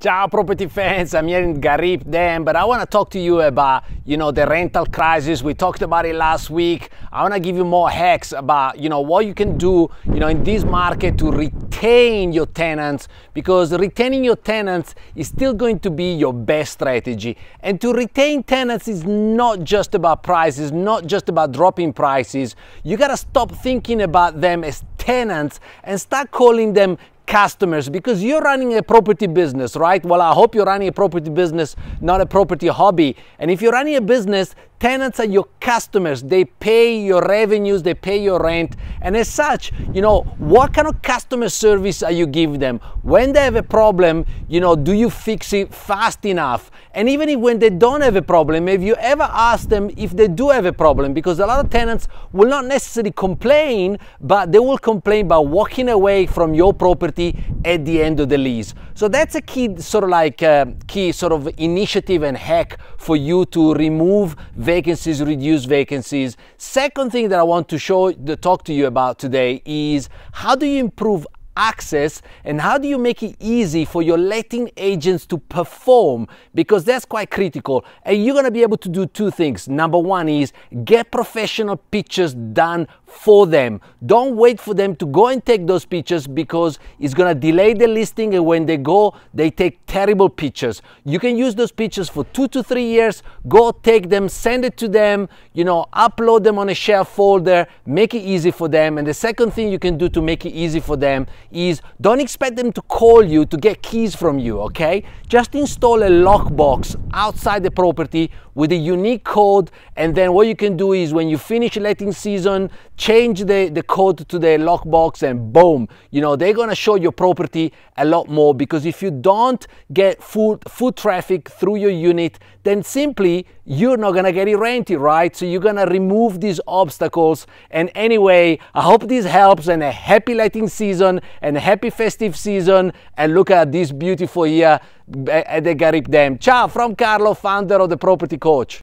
Ciao property fans, I'm here in Garib Dam, but I want to talk to you about, you know, the rental crisis. We talked about it last week. I want to give you more hacks about, you know, what you can do, you know, in this market to retain your tenants because retaining your tenants is still going to be your best strategy. And to retain tenants is not just about prices, not just about dropping prices. You got to stop thinking about them as tenants and start calling them customers because you're running a property business, right? Well, I hope you're running a property business, not a property hobby. And if you're running a business, tenants are your customers. They pay your revenues, they pay your rent. And as such, you know, what kind of customer service are you give them? When they have a problem, you know, do you fix it fast enough? And even if when they don't have a problem, have you ever asked them if they do have a problem? Because a lot of tenants will not necessarily complain, but they will complain by walking away from your property property at the end of the lease. So that's a key sort of like uh, key sort of initiative and hack for you to remove vacancies, reduce vacancies. Second thing that I want to show, to talk to you about today is how do you improve access and how do you make it easy for your letting agents to perform because that's quite critical and you're going to be able to do two things number one is get professional pictures done for them don't wait for them to go and take those pictures because it's going to delay the listing and when they go they take terrible pictures you can use those pictures for two to three years go take them send it to them you know upload them on a share folder make it easy for them and the second thing you can do to make it easy for them is don't expect them to call you to get keys from you, okay? Just install a lockbox outside the property with a unique code. And then what you can do is when you finish letting season, change the, the code to the lockbox and boom, you know, they're gonna show your property a lot more because if you don't get full food traffic through your unit, then simply you're not gonna get it rented, right? So you're gonna remove these obstacles. And anyway, I hope this helps and a happy letting season and happy festive season. And look at this beautiful year at the Garip Dam. Ciao from Carlo, founder of the Property Coach.